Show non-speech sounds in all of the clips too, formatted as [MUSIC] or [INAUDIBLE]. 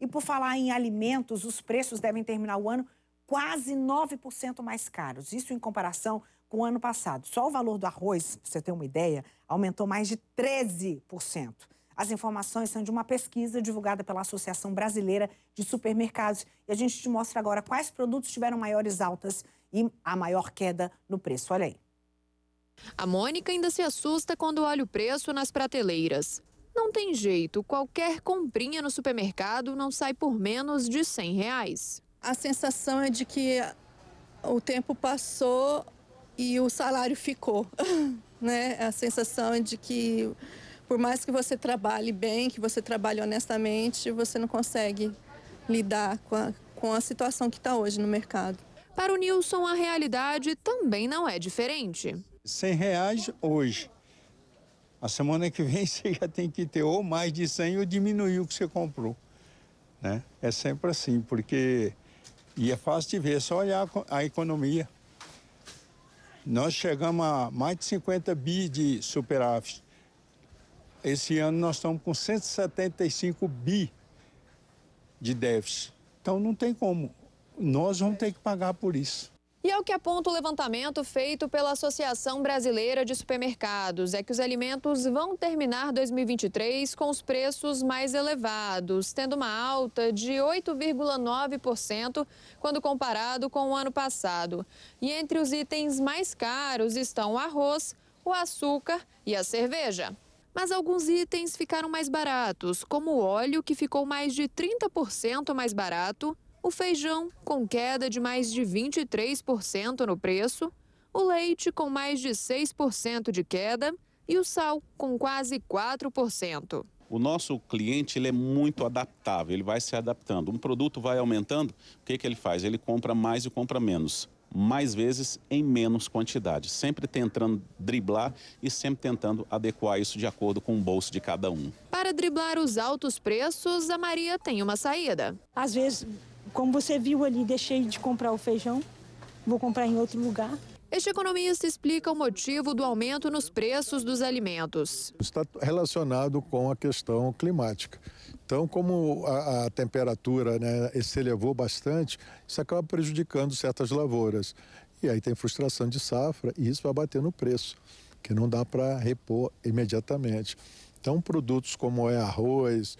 E por falar em alimentos, os preços devem terminar o ano quase 9% mais caros. Isso em comparação com o ano passado. Só o valor do arroz, para você ter uma ideia, aumentou mais de 13%. As informações são de uma pesquisa divulgada pela Associação Brasileira de Supermercados. E a gente te mostra agora quais produtos tiveram maiores altas e a maior queda no preço. Olha aí. A Mônica ainda se assusta quando olha o preço nas prateleiras. Não tem jeito, qualquer comprinha no supermercado não sai por menos de 100 reais. A sensação é de que o tempo passou e o salário ficou, [LAUGHS] né? É a sensação é de que por mais que você trabalhe bem, que você trabalhe honestamente, você não consegue lidar com a, com a situação que está hoje no mercado. Para o Nilson, a realidade também não é diferente. 100 reais hoje a semana que vem [LAUGHS] você já tem que ter ou mais de 100 ou diminuir o que você comprou. Né? É sempre assim, porque. E é fácil de ver, é só olhar a economia. Nós chegamos a mais de 50 bi de superávit. Esse ano nós estamos com 175 bi de déficit. Então não tem como. Nós vamos ter que pagar por isso. E é o que aponta o levantamento feito pela Associação Brasileira de Supermercados, é que os alimentos vão terminar 2023 com os preços mais elevados, tendo uma alta de 8,9% quando comparado com o ano passado. E entre os itens mais caros estão o arroz, o açúcar e a cerveja. Mas alguns itens ficaram mais baratos, como o óleo, que ficou mais de 30% mais barato, o feijão com queda de mais de 23% no preço, o leite com mais de 6% de queda e o sal com quase 4%. O nosso cliente ele é muito adaptável, ele vai se adaptando. Um produto vai aumentando, o que, que ele faz? Ele compra mais e compra menos. Mais vezes em menos quantidade, sempre tentando driblar e sempre tentando adequar isso de acordo com o bolso de cada um. Para driblar os altos preços, a Maria tem uma saída. Às vezes como você viu ali, deixei de comprar o feijão, vou comprar em outro lugar. Este economista explica o motivo do aumento nos preços dos alimentos. Está relacionado com a questão climática. Então, como a, a temperatura né, se elevou bastante, isso acaba prejudicando certas lavouras. E aí tem frustração de safra e isso vai bater no preço, que não dá para repor imediatamente. Então, produtos como é arroz,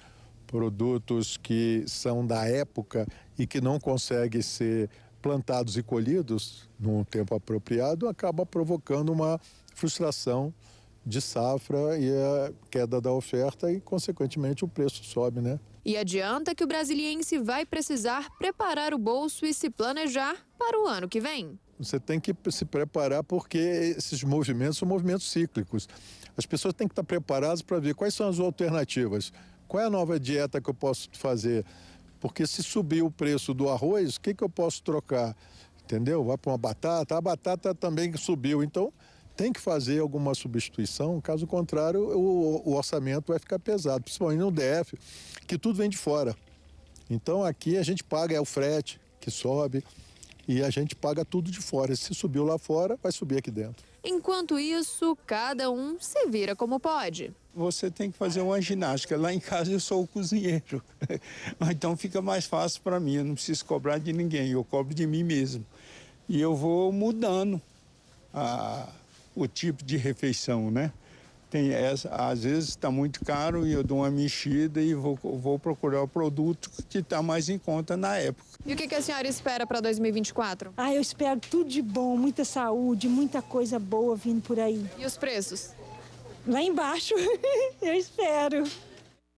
produtos que são da época e que não conseguem ser plantados e colhidos num tempo apropriado, acaba provocando uma frustração de safra e a queda da oferta e, consequentemente, o preço sobe, né? E adianta que o brasiliense vai precisar preparar o bolso e se planejar para o ano que vem. Você tem que se preparar porque esses movimentos são movimentos cíclicos. As pessoas têm que estar preparadas para ver quais são as alternativas. Qual é a nova dieta que eu posso fazer? Porque se subir o preço do arroz, o que, que eu posso trocar? Entendeu? Vai para uma batata, a batata também subiu. Então, tem que fazer alguma substituição, caso contrário, o, o orçamento vai ficar pesado, principalmente no DF, que tudo vem de fora. Então, aqui a gente paga é o frete que sobe, e a gente paga tudo de fora. Se subiu lá fora, vai subir aqui dentro. Enquanto isso, cada um se vira como pode. Você tem que fazer uma ginástica. Lá em casa eu sou o cozinheiro. [LAUGHS] Então fica mais fácil para mim. Eu não preciso cobrar de ninguém, eu cobro de mim mesmo. E eu vou mudando a, o tipo de refeição, né? tem essa, às vezes está muito caro e eu dou uma mexida e vou, vou procurar o produto que está mais em conta na época. E o que, que a senhora espera para 2024? Ah, eu espero tudo de bom, muita saúde, muita coisa boa vindo por aí. E os preços? Lá embaixo, [LAUGHS] eu espero.